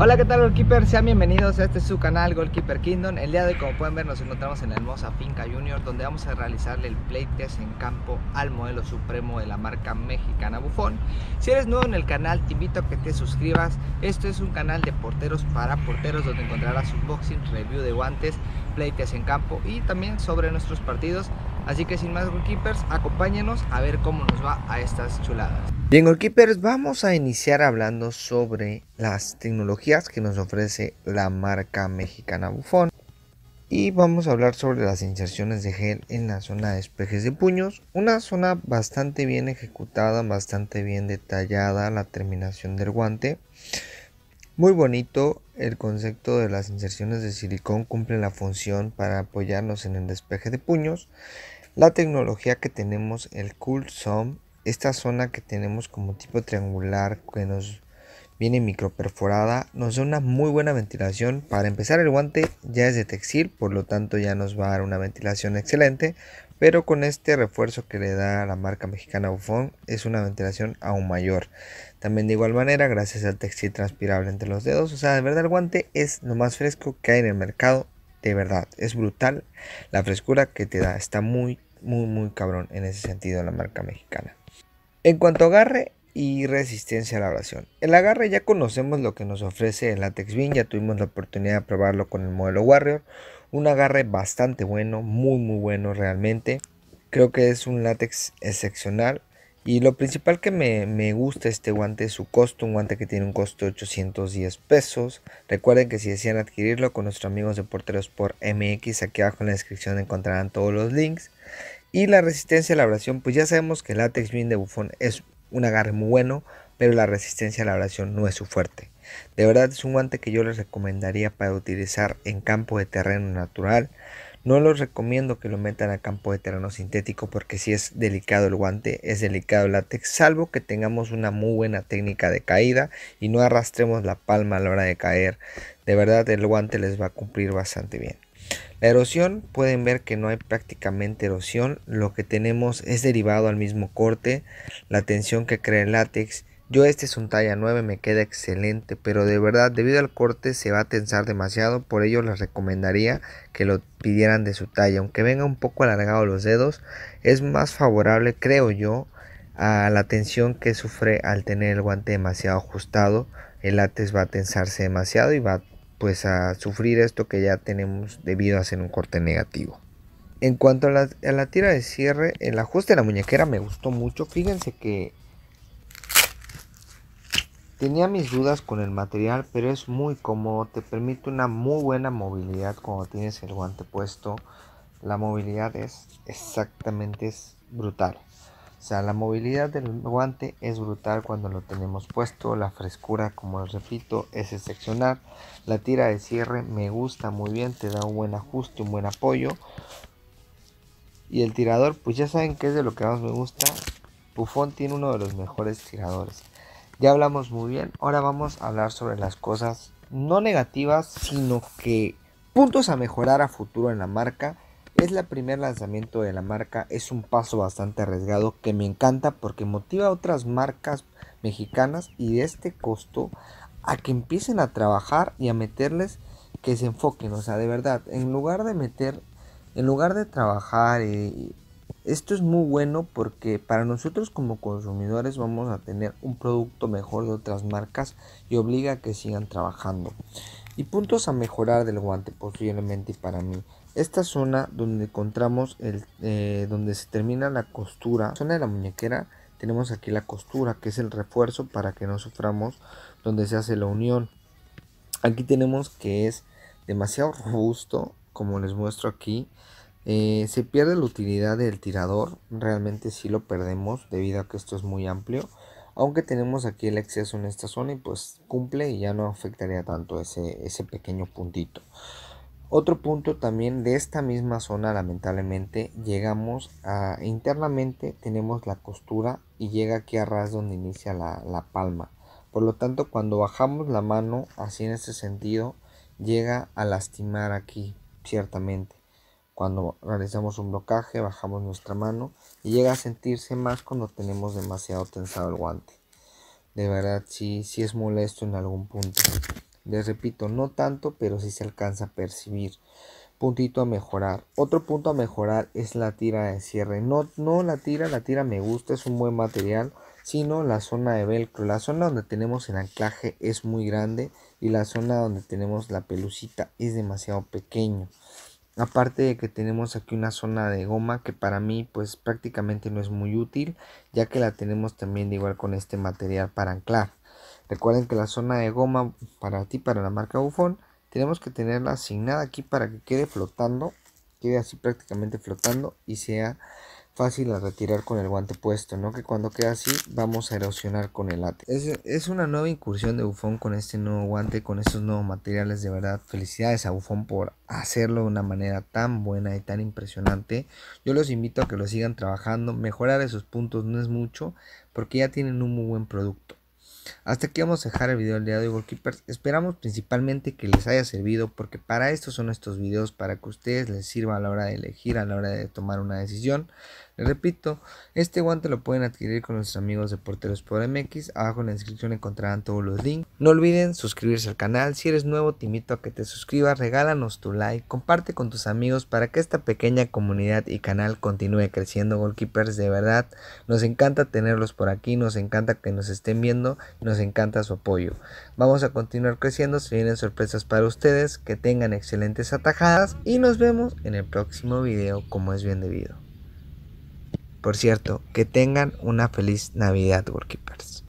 Hola, ¿qué tal Goalkeeper? Sean bienvenidos a este su canal Goalkeeper Kingdom. El día de hoy, como pueden ver, nos encontramos en la hermosa finca Junior, donde vamos a realizarle el playtest en campo al modelo supremo de la marca mexicana Bufón. Si eres nuevo en el canal, te invito a que te suscribas. Esto es un canal de porteros para porteros, donde encontrarás unboxing, review de guantes, playtest en campo y también sobre nuestros partidos. Así que sin más goalkeepers, acompáñenos a ver cómo nos va a estas chuladas. Bien goalkeepers, vamos a iniciar hablando sobre las tecnologías que nos ofrece la marca mexicana Bufón. Y vamos a hablar sobre las inserciones de gel en la zona de espejes de puños. Una zona bastante bien ejecutada, bastante bien detallada la terminación del guante. Muy bonito, el concepto de las inserciones de silicón cumple la función para apoyarnos en el despeje de puños la tecnología que tenemos, el Cool Zone, esta zona que tenemos como tipo triangular que nos viene microperforada, nos da una muy buena ventilación. Para empezar el guante ya es de textil, por lo tanto ya nos va a dar una ventilación excelente, pero con este refuerzo que le da la marca mexicana Buffon es una ventilación aún mayor. También de igual manera gracias al textil transpirable entre los dedos, o sea, de verdad el guante es lo más fresco que hay en el mercado, de verdad, es brutal la frescura que te da, está muy muy, muy cabrón en ese sentido la marca mexicana. En cuanto a agarre y resistencia a la abrasión, el agarre ya conocemos lo que nos ofrece el Latex Bean, ya tuvimos la oportunidad de probarlo con el modelo Warrior. Un agarre bastante bueno, muy, muy bueno realmente. Creo que es un látex excepcional y lo principal que me, gusta este guante es su costo, un guante que tiene un costo de 810 pesos. Recuerden que si desean adquirirlo con nuestros amigos de Porteros por MX, aquí abajo en la descripción encontrarán todos los links. Y la resistencia a la abrasión, pues ya sabemos que el látex bien de bufón es un agarre muy bueno, pero la resistencia a la abrasión no es su fuerte. De verdad es un guante que yo les recomendaría para utilizar en campo de terreno natural no los recomiendo que lo metan a campo de terreno sintético porque si es delicado el guante, es delicado el látex, salvo que tengamos una muy buena técnica de caída y no arrastremos la palma a la hora de caer. De verdad el guante les va a cumplir bastante bien. La erosión, pueden ver que no hay prácticamente erosión, lo que tenemos es derivado al mismo corte, la tensión que crea el látex yo este es un talla 9, me queda excelente, pero de verdad debido al corte se va a tensar demasiado, por ello les recomendaría que lo pidieran de su talla, aunque venga un poco alargado los dedos, es más favorable creo yo a la tensión que sufre al tener el guante demasiado ajustado, el látex va a tensarse demasiado y va pues a sufrir esto que ya tenemos debido a hacer un corte negativo. En cuanto a la, a la, tira de cierre, el ajuste de la muñequera me gustó mucho. Fíjense que Tenía mis dudas con el material, pero es muy cómodo, te permite una muy buena movilidad cuando tienes el guante puesto. La movilidad es exactamente es brutal. O sea, la movilidad del guante es brutal cuando lo tenemos puesto. La frescura, como les repito, es excepcional. La tira de cierre me gusta muy bien, te da un buen ajuste, un buen apoyo. Y el tirador, pues ya saben que es de lo que más me gusta. Buffon tiene uno de los mejores tiradores. Ya hablamos muy bien, ahora vamos a hablar sobre las cosas no negativas, sino que puntos a mejorar a futuro en la marca. Es el primer lanzamiento de la marca, es un paso bastante arriesgado que me encanta porque motiva a otras marcas mexicanas y de este costo a que empiecen a trabajar y a meterles que se enfoquen, o sea, de verdad, en lugar de meter, en lugar de trabajar y, eh, esto es muy bueno porque para nosotros como consumidores vamos a tener un producto mejor de otras marcas y obliga a que sigan trabajando. Y puntos a mejorar del guante posiblemente para mí. Esta zona donde encontramos el, eh, donde se termina la costura, zona de la muñequera, tenemos aquí la costura que es el refuerzo para que no suframos donde se hace la unión. Aquí tenemos que es demasiado robusto como les muestro aquí eh, se pierde la utilidad del tirador, realmente sí lo perdemos debido a que esto es muy amplio, aunque tenemos aquí el exceso en esta zona y pues cumple y ya no afectaría tanto ese, pequeño puntito. Otro punto también de esta misma zona lamentablemente llegamos a internamente tenemos la costura y llega aquí a ras donde inicia la, la palma. Por lo tanto cuando bajamos la mano así en este sentido llega a lastimar aquí ciertamente cuando realizamos un blocaje, bajamos nuestra mano y llega a sentirse más cuando tenemos demasiado tensado el guante. De verdad, sí, sí es molesto en algún punto. Les repito, no tanto, pero sí se alcanza a percibir. Puntito a mejorar. Otro punto a mejorar es la tira de cierre. No, no la tira, la tira me gusta, es un buen material sino la zona de velcro. La zona donde tenemos el anclaje es muy grande y la zona donde tenemos la pelucita es demasiado pequeño. Aparte de que tenemos aquí una zona de goma que para mí pues prácticamente no es muy útil ya que la tenemos también de igual con este material para anclar. Recuerden que la zona de goma para ti, para la marca Bufón, tenemos que tenerla asignada aquí para que quede flotando, quede así prácticamente flotando y sea fácil a retirar con el guante puesto, ¿no? Que cuando queda así vamos a erosionar con el látex. Es, una nueva incursión de Bufón con este nuevo guante, con estos nuevos materiales, de verdad. Felicidades a Bufón por hacerlo de una manera tan buena y tan impresionante. Yo los invito a que lo sigan trabajando, mejorar esos puntos no es mucho, porque ya tienen un muy buen producto. Hasta aquí vamos a dejar el video del día de hoy, keepers. Esperamos principalmente que les haya servido, porque para esto son estos videos, para que ustedes les sirva a la hora de elegir, a la hora de tomar una decisión repito, este guante lo pueden adquirir con nuestros amigos de Porteros por MX. Abajo en la descripción encontrarán todos los links. No olviden suscribirse al canal. Si eres nuevo, te invito a que te suscribas, regálanos tu like, comparte con tus amigos para que esta pequeña comunidad y canal continúe creciendo. Goalkeepers, de verdad, nos encanta tenerlos por aquí, nos encanta que nos estén viendo, nos encanta su apoyo. Vamos a continuar creciendo, se vienen sorpresas para ustedes, que tengan excelentes atajadas y nos vemos en el próximo video como es bien debido. Por cierto, que tengan una feliz Navidad, Workkeepers.